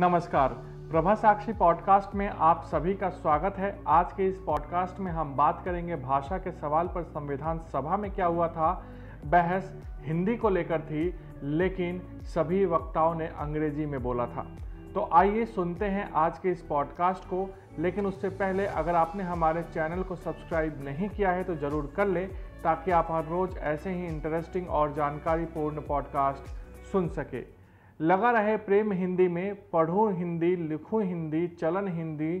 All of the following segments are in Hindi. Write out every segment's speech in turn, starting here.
नमस्कार प्रभा साक्षी पॉडकास्ट में आप सभी का स्वागत है आज के इस पॉडकास्ट में हम बात करेंगे भाषा के सवाल पर संविधान सभा में क्या हुआ था बहस हिंदी को लेकर थी लेकिन सभी वक्ताओं ने अंग्रेजी में बोला था तो आइए सुनते हैं आज के इस पॉडकास्ट को लेकिन उससे पहले अगर आपने हमारे चैनल को सब्सक्राइब नहीं किया है तो ज़रूर कर लें ताकि आप हर रोज़ ऐसे ही इंटरेस्टिंग और जानकारीपूर्ण पॉडकास्ट सुन सकें लगा रहे प्रेम हिंदी में पढ़ो हिंदी लिखो हिंदी चलन हिंदी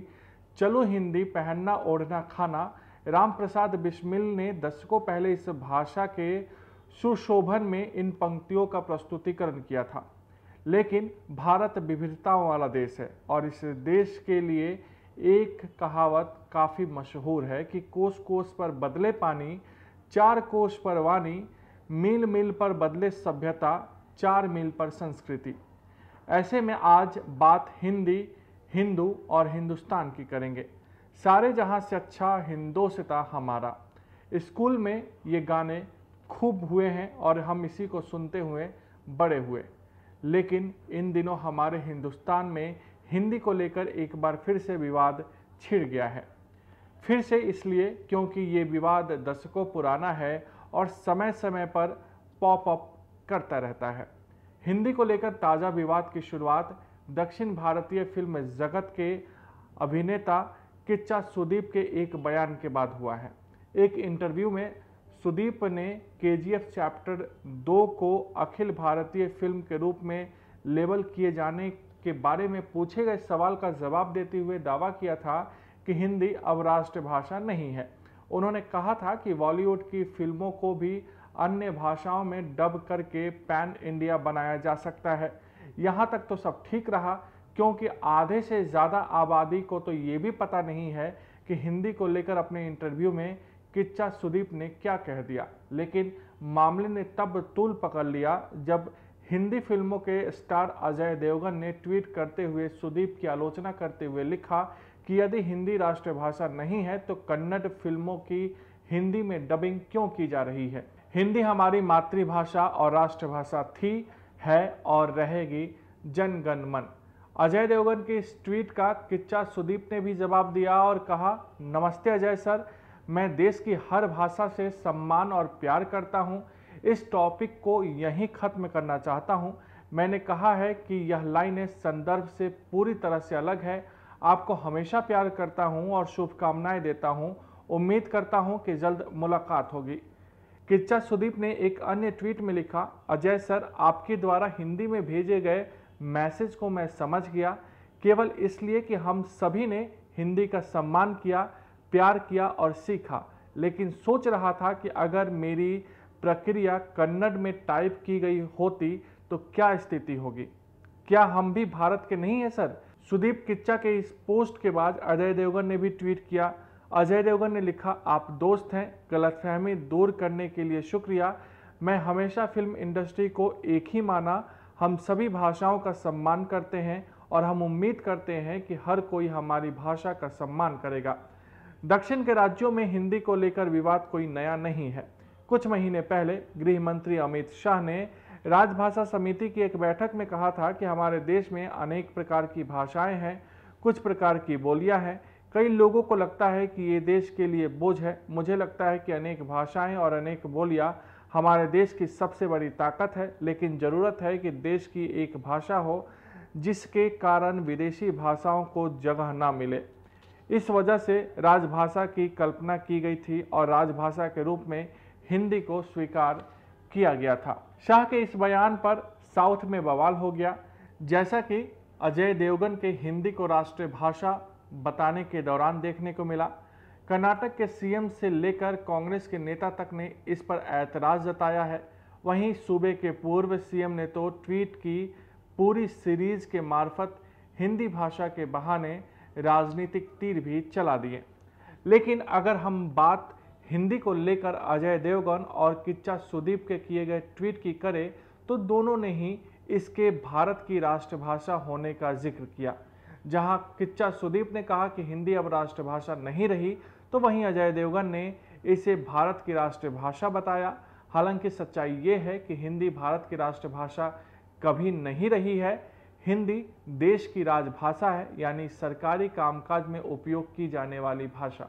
चलो हिंदी पहनना ओढ़ना खाना राम प्रसाद बिस्मिल ने दशकों पहले इस भाषा के सुशोभन में इन पंक्तियों का प्रस्तुतिकरण किया था लेकिन भारत विविधताओं वाला देश है और इस देश के लिए एक कहावत काफ़ी मशहूर है कि कोस कोस पर बदले पानी चार कोस पर वानी मिल मिल पर बदले सभ्यता चार मील पर संस्कृति ऐसे में आज बात हिंदी हिंदू और हिंदुस्तान की करेंगे सारे जहां से अच्छा हिंदोसिता हमारा स्कूल में ये गाने खूब हुए हैं और हम इसी को सुनते हुए बड़े हुए लेकिन इन दिनों हमारे हिंदुस्तान में हिंदी को लेकर एक बार फिर से विवाद छिड़ गया है फिर से इसलिए क्योंकि ये विवाद दशकों पुराना है और समय समय पर पॉप अप करता रहता है हिंदी को लेकर ताज़ा विवाद की शुरुआत दक्षिण भारतीय फिल्म जगत के अभिनेता किच्चा सुदीप के एक बयान के बाद हुआ है एक इंटरव्यू में सुदीप ने के चैप्टर दो को अखिल भारतीय फिल्म के रूप में लेबल किए जाने के बारे में पूछे गए सवाल का जवाब देते हुए दावा किया था कि हिंदी अब राष्ट्रभाषा नहीं है उन्होंने कहा था कि बॉलीवुड की फिल्मों को भी अन्य भाषाओं में डब करके पैन इंडिया बनाया जा सकता है यहाँ तक तो सब ठीक रहा क्योंकि आधे से ज़्यादा आबादी को तो ये भी पता नहीं है कि हिंदी को लेकर अपने इंटरव्यू में किच्चा सुदीप ने क्या कह दिया लेकिन मामले ने तब तूल पकड़ लिया जब हिंदी फिल्मों के स्टार अजय देवगन ने ट्वीट करते हुए सुदीप की आलोचना करते हुए लिखा कि यदि हिंदी राष्ट्रभाषा नहीं है तो कन्नड़ फिल्मों की हिंदी में डबिंग क्यों की जा रही है हिंदी हमारी मातृभाषा और राष्ट्रभाषा थी है और रहेगी जन गण मन अजय देवगन के इस ट्वीट का किच्चा सुदीप ने भी जवाब दिया और कहा नमस्ते अजय सर मैं देश की हर भाषा से सम्मान और प्यार करता हूं इस टॉपिक को यहीं ख़त्म करना चाहता हूं मैंने कहा है कि यह लाइनें संदर्भ से पूरी तरह से अलग है आपको हमेशा प्यार करता हूं और शुभकामनाएं देता हूं उम्मीद करता हूं कि जल्द मुलाकात होगी किच्चा सुदीप ने एक अन्य ट्वीट में लिखा अजय सर आपके द्वारा हिंदी में भेजे गए मैसेज को मैं समझ गया केवल इसलिए कि हम सभी ने हिंदी का सम्मान किया प्यार किया और सीखा लेकिन सोच रहा था कि अगर मेरी प्रक्रिया कन्नड़ में टाइप की गई होती तो क्या स्थिति होगी क्या हम भी भारत के नहीं हैं सर सुदीप किच्चा के इस पोस्ट के बाद अजय देवगन ने भी ट्वीट किया अजय देवगन ने लिखा आप दोस्त हैं गलतफहमी दूर करने के लिए शुक्रिया मैं हमेशा फिल्म इंडस्ट्री को एक ही माना हम सभी भाषाओं का सम्मान करते हैं और हम उम्मीद करते हैं कि हर कोई हमारी भाषा का सम्मान करेगा दक्षिण के राज्यों में हिंदी को लेकर विवाद कोई नया नहीं है कुछ महीने पहले गृह मंत्री अमित शाह ने राजभाषा समिति की एक बैठक में कहा था कि हमारे देश में अनेक प्रकार की भाषाएं हैं कुछ प्रकार की बोलियां हैं कई लोगों को लगता है कि ये देश के लिए बोझ है मुझे लगता है कि अनेक भाषाएं और अनेक बोलियां हमारे देश की सबसे बड़ी ताकत है लेकिन ज़रूरत है कि देश की एक भाषा हो जिसके कारण विदेशी भाषाओं को जगह ना मिले इस वजह से राजभाषा की कल्पना की गई थी और राजभाषा के रूप में हिंदी को स्वीकार किया गया था शाह के इस बयान पर साउथ में बवाल हो गया जैसा कि अजय देवगन के हिंदी को राष्ट्रीय भाषा बताने के दौरान देखने को मिला कर्नाटक के सीएम से लेकर कांग्रेस के नेता तक ने इस पर ऐतराज जताया है वहीं सूबे के पूर्व सीएम ने तो ट्वीट की पूरी सीरीज के मार्फत हिंदी भाषा के बहाने राजनीतिक तीर भी चला दिए लेकिन अगर हम बात हिंदी को लेकर अजय देवगन और किच्चा सुदीप के किए गए ट्वीट की करें तो दोनों ने ही इसके भारत की राष्ट्रभाषा होने का जिक्र किया जहां किच्चा सुदीप ने कहा कि हिंदी अब राष्ट्रभाषा नहीं रही तो वहीं अजय देवगन ने इसे भारत की राष्ट्रभाषा बताया हालांकि सच्चाई ये है कि हिंदी भारत की राष्ट्रभाषा कभी नहीं रही है हिंदी देश की राजभाषा है यानी सरकारी कामकाज में उपयोग की जाने वाली भाषा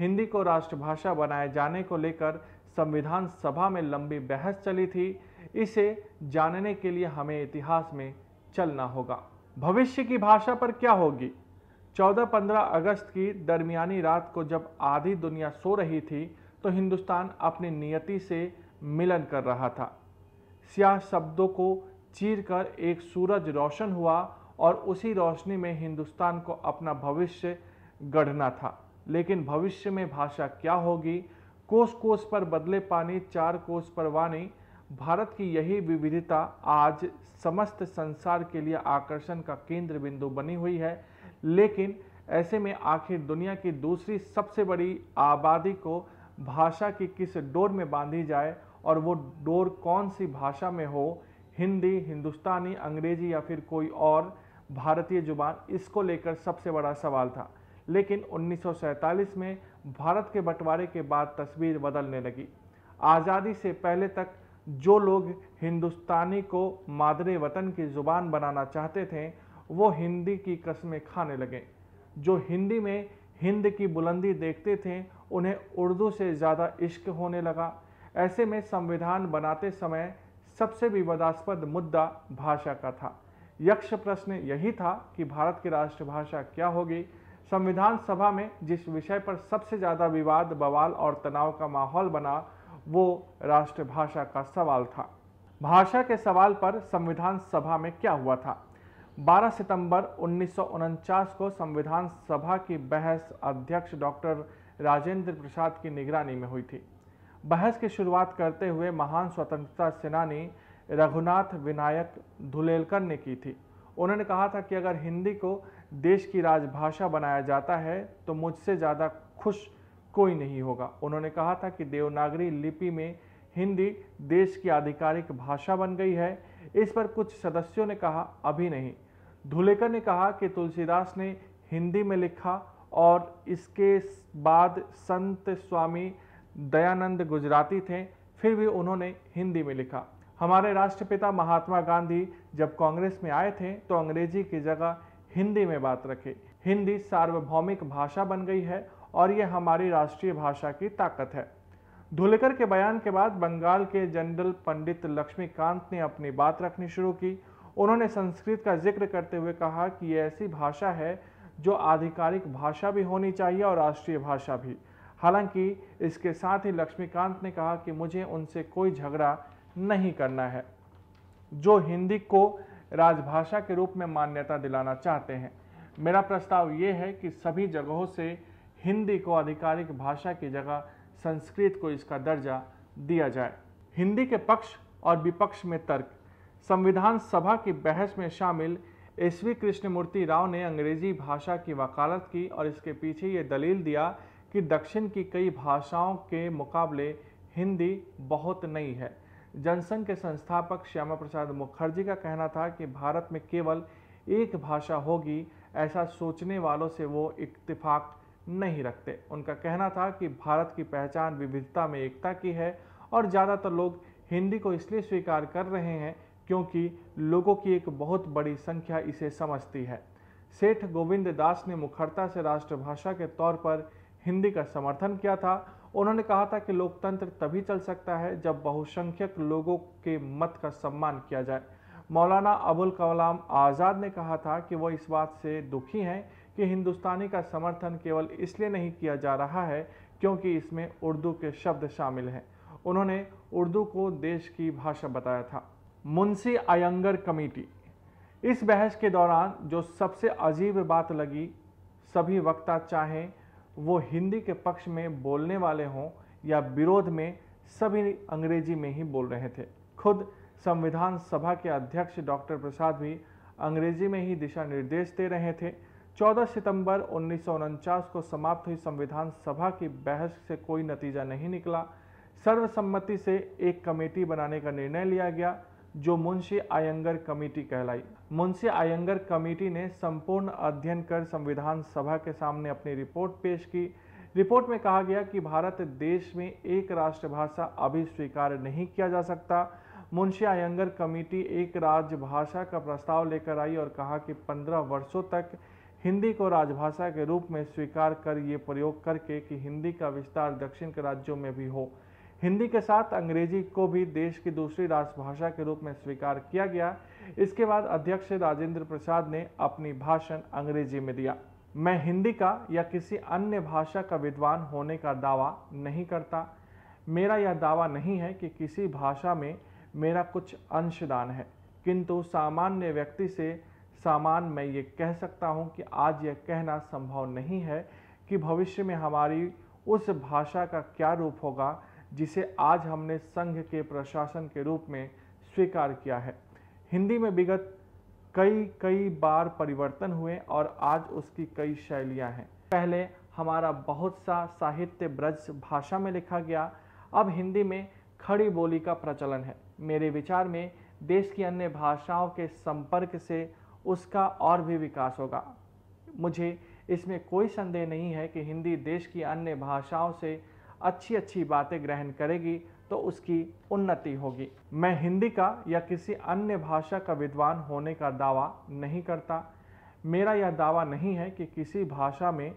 हिंदी को राष्ट्रभाषा बनाए जाने को लेकर संविधान सभा में लंबी बहस चली थी इसे जानने के लिए हमें इतिहास में चलना होगा भविष्य की भाषा पर क्या होगी 14-15 अगस्त की दरमियानी रात को जब आधी दुनिया सो रही थी तो हिंदुस्तान अपनी नियति से मिलन कर रहा था स्याह शब्दों को चीर कर एक सूरज रोशन हुआ और उसी रोशनी में हिंदुस्तान को अपना भविष्य गढ़ना था लेकिन भविष्य में भाषा क्या होगी कोस कोस पर बदले पानी चार कोस पर वानी भारत की यही विविधता आज समस्त संसार के लिए आकर्षण का केंद्र बिंदु बनी हुई है लेकिन ऐसे में आखिर दुनिया की दूसरी सबसे बड़ी आबादी को भाषा की किस डोर में बांधी जाए और वो डोर कौन सी भाषा में हो हिंदी हिंदुस्तानी अंग्रेजी या फिर कोई और भारतीय जुबान इसको लेकर सबसे बड़ा सवाल था लेकिन उन्नीस में भारत के बंटवारे के बाद तस्वीर बदलने लगी आज़ादी से पहले तक जो लोग हिंदुस्तानी को मादरे वतन की ज़ुबान बनाना चाहते थे वो हिंदी की कस्में खाने लगे जो हिंदी में हिंद की बुलंदी देखते थे उन्हें उर्दू से ज़्यादा इश्क होने लगा ऐसे में संविधान बनाते समय सबसे विवादास्पद मुद्दा भाषा का था यक्ष प्रश्न यही था कि भारत की राष्ट्रभाषा क्या होगी संविधान सभा में जिस विषय पर सबसे ज़्यादा विवाद बवाल और तनाव का माहौल बना वो राष्ट्रभाषा का सवाल था भाषा के सवाल पर संविधान सभा में क्या हुआ था 12 सितंबर उन्नीस को संविधान सभा की बहस अध्यक्ष डॉक्टर राजेंद्र प्रसाद की निगरानी में हुई थी बहस की शुरुआत करते हुए महान स्वतंत्रता सेनानी रघुनाथ विनायक धुलेलकर ने की थी उन्होंने कहा था कि अगर हिंदी को देश की राजभाषा बनाया जाता है तो मुझसे ज़्यादा खुश कोई नहीं होगा उन्होंने कहा था कि देवनागरी लिपि में हिंदी देश की आधिकारिक भाषा बन गई है इस पर कुछ सदस्यों ने कहा अभी नहीं धुलेकर ने कहा कि तुलसीदास ने हिंदी में लिखा और इसके बाद संत स्वामी दयानंद गुजराती थे फिर भी उन्होंने हिंदी में लिखा हमारे राष्ट्रपिता महात्मा गांधी जब कांग्रेस में आए थे तो अंग्रेजी की जगह हिंदी में बात रखे हिंदी सार्वभौमिक भाषा बन गई है और ये हमारी राष्ट्रीय भाषा की ताकत है धुलेकर के बयान के बाद बंगाल के जनरल पंडित लक्ष्मीकांत ने अपनी बात रखनी शुरू की उन्होंने संस्कृत का जिक्र करते हुए कहा कि ये ऐसी भाषा है जो आधिकारिक भाषा भी होनी चाहिए और राष्ट्रीय भाषा भी हालांकि इसके साथ ही लक्ष्मीकांत ने कहा कि मुझे उनसे कोई झगड़ा नहीं करना है जो हिंदी को राजभाषा के रूप में मान्यता दिलाना चाहते हैं मेरा प्रस्ताव ये है कि सभी जगहों से हिंदी को आधिकारिक भाषा की जगह संस्कृत को इसका दर्जा दिया जाए हिंदी के पक्ष और विपक्ष में तर्क संविधान सभा की बहस में शामिल एस वी कृष्णमूर्ति राव ने अंग्रेजी भाषा की वकालत की और इसके पीछे ये दलील दिया कि दक्षिण की कई भाषाओं के मुकाबले हिंदी बहुत नई है जनसंघ के संस्थापक श्यामा प्रसाद मुखर्जी का कहना था कि भारत में केवल एक भाषा होगी ऐसा सोचने वालों से वो इत्तेफाक नहीं रखते उनका कहना था कि भारत की पहचान विविधता में एकता की है और ज़्यादातर लोग हिंदी को इसलिए स्वीकार कर रहे हैं क्योंकि लोगों की एक बहुत बड़ी संख्या इसे समझती है सेठ गोविंद दास ने मुखरता से राष्ट्रभाषा के तौर पर हिंदी का समर्थन किया था उन्होंने कहा था कि लोकतंत्र तभी चल सकता है जब बहुसंख्यक लोगों के मत का सम्मान किया जाए मौलाना अबुल कलाम आज़ाद ने कहा था कि वह इस बात से दुखी हैं कि हिंदुस्तानी का समर्थन केवल इसलिए नहीं किया जा रहा है क्योंकि इसमें उर्दू के शब्द शामिल हैं उन्होंने उर्दू को देश की भाषा बताया था मुंशी अयंगर कमेटी इस बहस के दौरान जो सबसे अजीब बात लगी सभी वक्ता चाहें वो हिंदी के पक्ष में बोलने वाले हों या विरोध में सभी अंग्रेजी में ही बोल रहे थे खुद संविधान सभा के अध्यक्ष डॉक्टर प्रसाद भी अंग्रेजी में ही दिशा निर्देश दे रहे थे 14 सितंबर उन्नीस को समाप्त हुई संविधान सभा की बहस से कोई नतीजा नहीं निकला सर्वसम्मति से एक कमेटी बनाने का निर्णय लिया गया जो मुंशी आयंगर कमेटी कहलाई मुंशी आयंगर कमेटी ने संपूर्ण अध्ययन कर संविधान सभा के सामने अपनी रिपोर्ट पेश की रिपोर्ट में कहा गया कि भारत देश में एक राष्ट्रभाषा अभी स्वीकार नहीं किया जा सकता मुंशी आयंगर कमेटी एक राज्य भाषा का प्रस्ताव लेकर आई और कहा कि 15 वर्षों तक हिंदी को राजभाषा के रूप में स्वीकार कर ये प्रयोग करके कि हिंदी का विस्तार दक्षिण के राज्यों में भी हो हिंदी के साथ अंग्रेजी को भी देश की दूसरी राजभाषा के रूप में स्वीकार किया गया इसके बाद अध्यक्ष राजेंद्र प्रसाद ने अपनी भाषण अंग्रेजी में दिया मैं हिंदी का या किसी अन्य भाषा का विद्वान होने का दावा नहीं करता मेरा यह दावा नहीं है कि किसी भाषा में मेरा कुछ अंशदान है किंतु सामान्य व्यक्ति से सामान मैं ये कह सकता हूँ कि आज यह कहना संभव नहीं है कि भविष्य में हमारी उस भाषा का क्या रूप होगा जिसे आज हमने संघ के प्रशासन के रूप में स्वीकार किया है हिंदी में विगत कई कई बार परिवर्तन हुए और आज उसकी कई शैलियाँ हैं पहले हमारा बहुत सा साहित्य ब्रज भाषा में लिखा गया अब हिंदी में खड़ी बोली का प्रचलन है मेरे विचार में देश की अन्य भाषाओं के संपर्क से उसका और भी विकास होगा मुझे इसमें कोई संदेह नहीं है कि हिंदी देश की अन्य भाषाओं से अच्छी अच्छी बातें ग्रहण करेगी तो उसकी उन्नति होगी मैं हिंदी का या किसी अन्य भाषा का विद्वान होने का दावा नहीं करता मेरा यह दावा नहीं है कि किसी भाषा में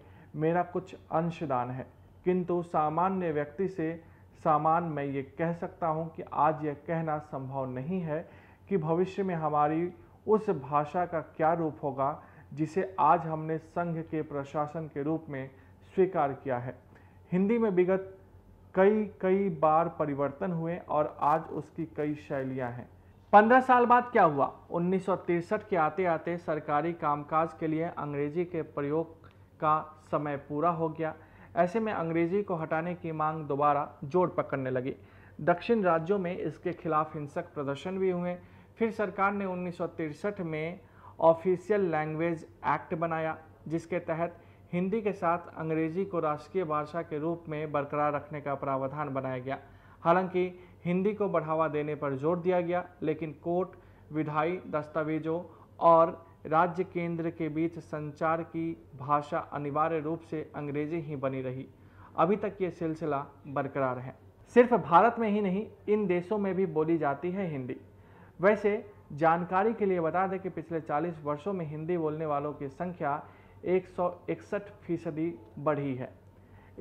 मेरा कुछ अंशदान है किंतु सामान्य व्यक्ति से सामान्य मैं ये कह सकता हूँ कि आज यह कहना संभव नहीं है कि भविष्य में हमारी उस भाषा का क्या रूप होगा जिसे आज हमने संघ के प्रशासन के रूप में स्वीकार किया है हिंदी में विगत कई कई बार परिवर्तन हुए और आज उसकी कई शैलियां हैं पंद्रह साल बाद क्या हुआ उन्नीस के आते आते सरकारी कामकाज के लिए अंग्रेजी के प्रयोग का समय पूरा हो गया ऐसे में अंग्रेजी को हटाने की मांग दोबारा जोर पकड़ने लगी दक्षिण राज्यों में इसके खिलाफ हिंसक प्रदर्शन भी हुए फिर सरकार ने उन्नीस में ऑफिशियल लैंग्वेज एक्ट बनाया जिसके तहत हिंदी के साथ अंग्रेजी को राष्ट्रीय भाषा के रूप में बरकरार रखने का प्रावधान बनाया गया हालांकि हिंदी को बढ़ावा देने पर जोर दिया गया लेकिन कोर्ट विधायी दस्तावेजों और राज्य केंद्र के बीच संचार की भाषा अनिवार्य रूप से अंग्रेजी ही बनी रही अभी तक ये सिलसिला बरकरार है सिर्फ भारत में ही नहीं इन देशों में भी बोली जाती है हिंदी वैसे जानकारी के लिए बता दें कि पिछले 40 वर्षों में हिंदी बोलने वालों की संख्या एक फीसदी बढ़ी है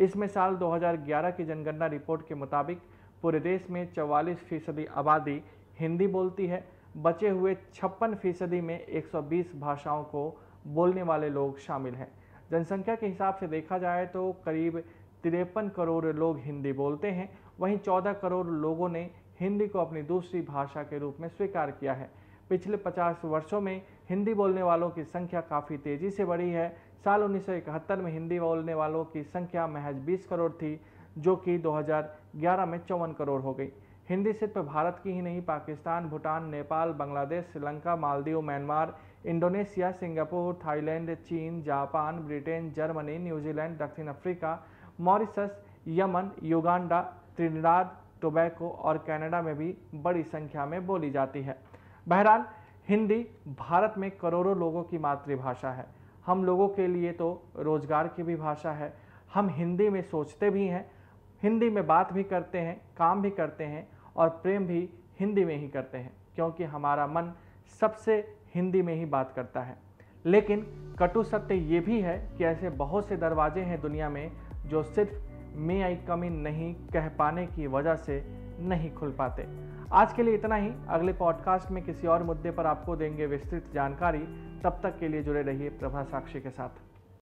इसमें साल 2011 की जनगणना रिपोर्ट के मुताबिक पूरे देश में 44 फीसदी आबादी हिंदी बोलती है बचे हुए छप्पन फीसदी में 120 भाषाओं को बोलने वाले लोग शामिल हैं जनसंख्या के हिसाब से देखा जाए तो करीब तिरपन करोड़ लोग हिंदी बोलते हैं वहीं 14 करोड़ लोगों ने हिंदी को अपनी दूसरी भाषा के रूप में स्वीकार किया है पिछले 50 वर्षों में हिंदी बोलने वालों की संख्या काफ़ी तेज़ी से बढ़ी है साल उन्नीस में हिंदी बोलने वालों की संख्या महज 20 करोड़ थी जो कि 2011 में चौवन करोड़ हो गई हिंदी सिर्फ भारत की ही नहीं Pakistan Bhutan Nepal Bangladesh Sri Lanka Maldives Myanmar Indonesia Singapore Thailand चीन जापान ब्रिटेन जर्मनी न्यूजीलैंड दक्षिण Africa Mauritius Yemen Uganda Trinidad Tobago और कनाडा में भी बड़ी संख्या में बोली जाती है बहरहाल हिंदी भारत में करोड़ों लोगों की मातृभाषा है हम लोगों के लिए तो रोज़गार की भी भाषा है हम हिंदी में सोचते भी हैं हिंदी में बात भी करते हैं काम भी करते हैं और प्रेम भी हिंदी में ही करते हैं क्योंकि हमारा मन सबसे हिंदी में ही बात करता है लेकिन कटु सत्य ये भी है कि ऐसे बहुत से दरवाजे हैं दुनिया में जो सिर्फ मे आई कमी नहीं कह पाने की वजह से नहीं खुल पाते आज के लिए इतना ही अगले पॉडकास्ट में किसी और मुद्दे पर आपको देंगे विस्तृत जानकारी तब तक के लिए जुड़े रहिए प्रभा साक्षी के साथ